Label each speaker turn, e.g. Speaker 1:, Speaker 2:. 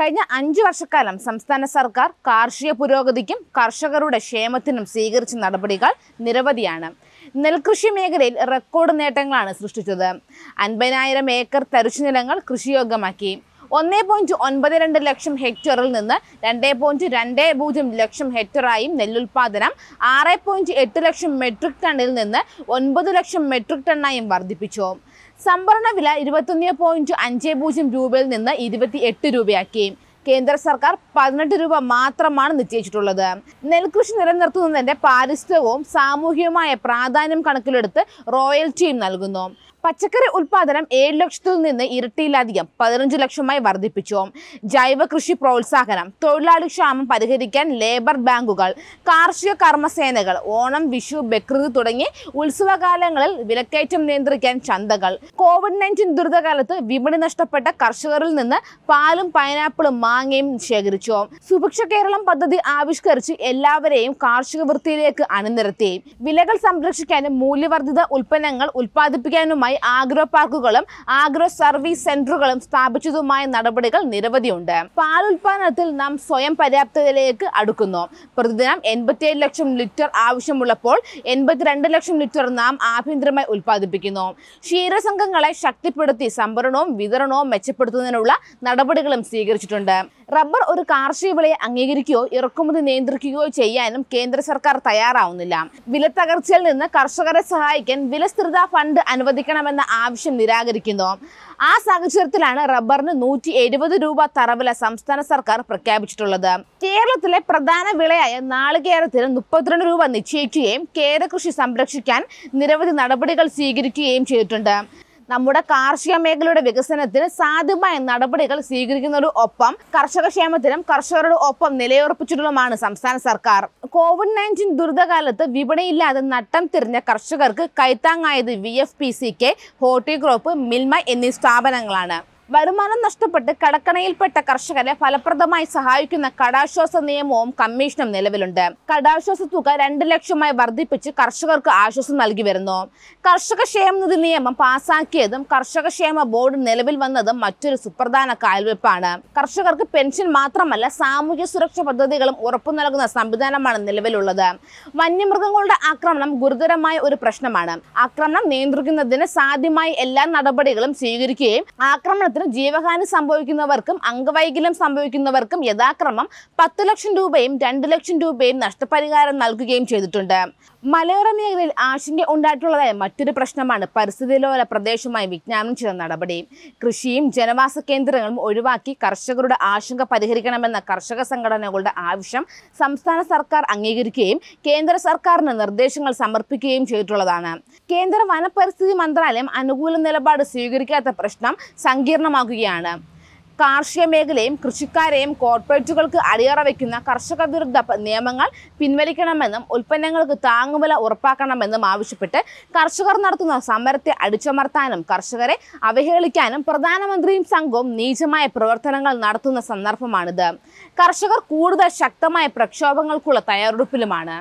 Speaker 1: കഴിഞ്ഞ അഞ്ച് വർഷക്കാലം സംസ്ഥാന സർക്കാർ കാർഷിക പുരോഗതിക്കും കർഷകരുടെ ക്ഷേമത്തിനും സ്വീകരിച്ച നടപടികൾ നിരവധിയാണ് നെൽകൃഷി മേഖലയിൽ റെക്കോർഡ് നേട്ടങ്ങളാണ് സൃഷ്ടിച്ചത് അൻപതിനായിരം ഏക്കർ തരിശുനിലങ്ങൾ നിലങ്ങൾ കൃഷിയോഗ്യമാക്കി ഒന്നേ പോയിന്റ് ഒൻപത് രണ്ട് ലക്ഷം ഹെക്ടറിൽ നിന്ന് രണ്ട് പോയിന്റ് രണ്ട് പൂജ്യം ലക്ഷം ഹെക്ടറായും നെല്ലുൽപാദനം ആറ് പോയിന്റ് എട്ട് ലക്ഷം മെട്രിക് ടണ്ണിൽ നിന്ന് ഒൻപത് ലക്ഷം മെട്രിക് ടണ്ണായും വർദ്ധിപ്പിച്ചു സംഭരണ വില ഇരുപത്തൊന്ന് പോയിന്റ് അഞ്ച് പൂജ്യം രൂപയിൽ നിന്ന് ഇരുപത്തി എട്ട് രൂപയാക്കി കേന്ദ്ര സർക്കാർ പതിനെട്ട് രൂപ മാത്രമാണ് നിശ്ചയിച്ചിട്ടുള്ളത് നെൽകൃഷി നിലനിർത്തുന്നതിന്റെ പാരിസ്ഥിതികവും സാമൂഹികവുമായ പ്രാധാന്യം കണക്കിലെടുത്ത് റോയൽറ്റിയും നൽകുന്നു പച്ചക്കറി ഉൽപാദനം ഏഴ് ലക്ഷത്തിൽ നിന്ന് ഇരട്ടിയിലധികം പതിനഞ്ച് ലക്ഷമായി വർദ്ധിപ്പിച്ചു ജൈവ കൃഷി പ്രോത്സാഹനം തൊഴിലാളി ക്ഷാമം പരിഹരിക്കാൻ ലേബർ ബാങ്കുകൾ കാർഷിക കർമ്മസേനകൾ ഓണം വിഷു ബക്രീദ് തുടങ്ങി ഉത്സവകാലങ്ങളിൽ വിലക്കയറ്റം നിയന്ത്രിക്കാൻ ചന്തകൾ കോവിഡ് നയൻറ്റീൻ ദുരിതകാലത്ത് വിപണി നഷ്ടപ്പെട്ട കർഷകരിൽ നിന്ന് പാലും പൈനാപ്പിളും വാങ്ങിയും ശേഖരിച്ചു സുഭിക്ഷ കേരളം പദ്ധതി ആവിഷ്കരിച്ച് എല്ലാവരെയും കാർഷിക വൃത്തിയിലേക്ക് അണിനിരത്തി വിലകൾ സംരക്ഷിക്കാനും മൂല്യവർദ്ധിത ഉൽപ്പന്നങ്ങൾ ഉൽപ്പാദിപ്പിക്കാനുമായി ആഗ്രോ പാർക്കുകളും ആഗ്രോ സർവീസ് സെന്ററുകളും സ്ഥാപിച്ചതുമായ നടപടികൾ നിരവധിയുണ്ട് പാൽ ഉൽപാദനത്തിൽ നാം സ്വയം പര്യാപ്തതയിലേക്ക് അടുക്കുന്നു പ്രതിദിനം എൺപത്തിയേഴ് ലക്ഷം ലിറ്റർ ആവശ്യമുള്ളപ്പോൾ എൺപത്തിരണ്ട് ലക്ഷം ലിറ്റർ നാം ആഭ്യന്തരമായി ഉൽപ്പാദിപ്പിക്കുന്നു ക്ഷീരസംഘങ്ങളെ ശക്തിപ്പെടുത്തി സംഭരണവും വിതരണവും മെച്ചപ്പെടുത്തുന്നതിനുള്ള നടപടികളും സ്വീകരിച്ചിട്ടുണ്ട് റബ്ബർ ഒരു കാർഷിക വിളയെ അംഗീകരിക്കുകയോ ഇറക്കുമതി നിയന്ത്രിക്കുകയോ ചെയ്യാനും കേന്ദ്ര സർക്കാർ തയ്യാറാവുന്നില്ല തകർച്ചയിൽ നിന്ന് കർഷകരെ സഹായിക്കാൻ വില ഫണ്ട് അനുവദിക്കണമെന്ന ആവശ്യം നിരാകരിക്കുന്നു ആ സാഹചര്യത്തിലാണ് റബ്ബറിന് നൂറ്റി എഴുപത് രൂപ തറവില സംസ്ഥാന സർക്കാർ പ്രഖ്യാപിച്ചിട്ടുള്ളത് കേരളത്തിലെ പ്രധാന വിളയായ നാളികേരത്തിന് മുപ്പത്തിരണ്ട് രൂപ നിശ്ചയിക്കുകയും കേരകൃഷി സംരക്ഷിക്കാൻ നിരവധി നടപടികൾ സ്വീകരിക്കുകയും ചെയ്തിട്ടുണ്ട് നമ്മുടെ കാർഷിക മേഖലയുടെ വികസനത്തിന് സാധ്യമായ നടപടികൾ സ്വീകരിക്കുന്നതോടൊപ്പം കർഷകക്ഷേമത്തിനും കർഷകരോട് ഒപ്പം നിലയുറപ്പിച്ചിട്ടുള്ളതുമാണ് സംസ്ഥാന സർക്കാർ കോവിഡ് നയൻറ്റീൻ ദുരിതകാലത്ത് വിപണിയില്ലാതെ നട്ടം തിരിഞ്ഞ കർഷകർക്ക് കൈത്താങ്ങായത് V F P C K Horticorp Milma എന്നീ സ്ഥാപനങ്ങളാണ് വരുമാനം നഷ്ടപ്പെട്ട് കടക്കണയിൽപ്പെട്ട കർഷകരെ ഫലപ്രദമായി സഹായിക്കുന്ന കടാശ്വാസ നിയമവും കമ്മീഷനും നിലവിലുണ്ട് കടാശ്വാസ തുക രണ്ട് ലക്ഷമായി വർദ്ധിപ്പിച്ച് കർഷകർക്ക് ആശ്വാസം നൽകി വരുന്നു കർഷക ക്ഷേമനിധി നിയമം പാസാക്കിയതും കർഷക ക്ഷേമ ബോർഡ് നിലവിൽ വന്നതും മറ്റൊരു സുപ്രധാന കാൽവെപ്പാണ് കർഷകർക്ക് പെൻഷൻ മാത്രമല്ല സാമൂഹ്യ സുരക്ഷാ പദ്ധതികളും ഉറപ്പു നൽകുന്ന സംവിധാനമാണ് നിലവിലുള്ളത് വന്യമൃഗങ്ങളുടെ ആക്രമണം ഗുരുതരമായ ഒരു പ്രശ്നമാണ് ആക്രമണം നിയന്ത്രിക്കുന്നതിന് സാധ്യമായ എല്ലാ നടപടികളും സ്വീകരിക്കുകയും ആക്രമണത്തിന് മാത്രം ജീവഹാനി സംഭവിക്കുന്നവർക്കും അംഗവൈകല്യം സംഭവിക്കുന്നവർക്കും യഥാക്രമം പത്ത് ലക്ഷം രൂപയും രണ്ട് ലക്ഷം രൂപയും നഷ്ടപരിഹാരം നൽകുകയും ചെയ്തിട്ടുണ്ട് മലയോര മേഖലയിൽ ആശങ്ക ഉണ്ടായിട്ടുള്ളതായ മറ്റൊരു പ്രശ്നമാണ് പരിസ്ഥിതിലോല പ്രദേശമായി വിജ്ഞാപനം ചെയ്ത നടപടി കൃഷിയും ജനവാസ കേന്ദ്രങ്ങളും ഒഴിവാക്കി കർഷകരുടെ ആശങ്ക പരിഹരിക്കണമെന്ന കർഷക സംഘടനകളുടെ ആവശ്യം സംസ്ഥാന സർക്കാർ അംഗീകരിക്കുകയും കേന്ദ്ര സർക്കാരിന് നിർദ്ദേശങ്ങൾ സമർപ്പിക്കുകയും ചെയ്തിട്ടുള്ളതാണ് കേന്ദ്ര വനപരിസ്ഥിതി മന്ത്രാലയം അനുകൂല നിലപാട് സ്വീകരിക്കാത്ത പ്രശ്നം സങ്കീർണ്ണ കാരണമാകുകയാണ് കാർഷിക മേഖലയും കൃഷിക്കാരെയും കോർപ്പറേറ്റുകൾക്ക് അടിയറ വയ്ക്കുന്ന കർഷക വിരുദ്ധ നിയമങ്ങൾ പിൻവലിക്കണമെന്നും ഉൽപ്പന്നങ്ങൾക്ക് താങ്ങുവില ഉറപ്പാക്കണമെന്നും ആവശ്യപ്പെട്ട് കർഷകർ നടത്തുന്ന സമരത്തെ അടിച്ചമർത്താനും കർഷകരെ അവഹേളിക്കാനും പ്രധാനമന്ത്രിയും സംഘവും നീചമായ പ്രവർത്തനങ്ങൾ നടത്തുന്ന സന്ദർഭമാണിത് കർഷകർ കൂടുതൽ ശക്തമായ പ്രക്ഷോഭങ്ങൾക്കുള്ള തയ്യാറെടുപ്പിലുമാണ്